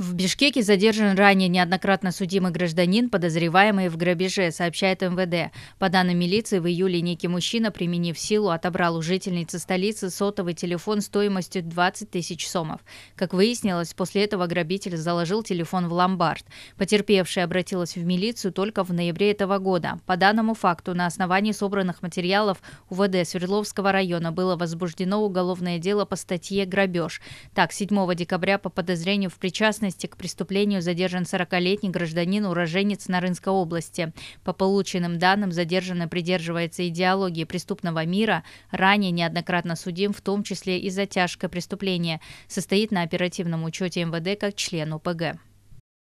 В Бишкеке задержан ранее неоднократно судимый гражданин, подозреваемый в грабеже, сообщает МВД. По данным милиции, в июле некий мужчина, применив силу, отобрал у жительницы столицы сотовый телефон стоимостью 20 тысяч сомов. Как выяснилось, после этого грабитель заложил телефон в ломбард. Потерпевшая обратилась в милицию только в ноябре этого года. По данному факту, на основании собранных материалов УВД Свердловского района было возбуждено уголовное дело по статье «Грабеж». Так, 7 декабря по подозрению в причастности причастности к преступлению задержан 40-летний гражданин, уроженец Нарынской области. По полученным данным, задержанный придерживается идеологии преступного мира, ранее неоднократно судим, в том числе и за тяжкое преступление, состоит на оперативном учете МВД как член ОПГ.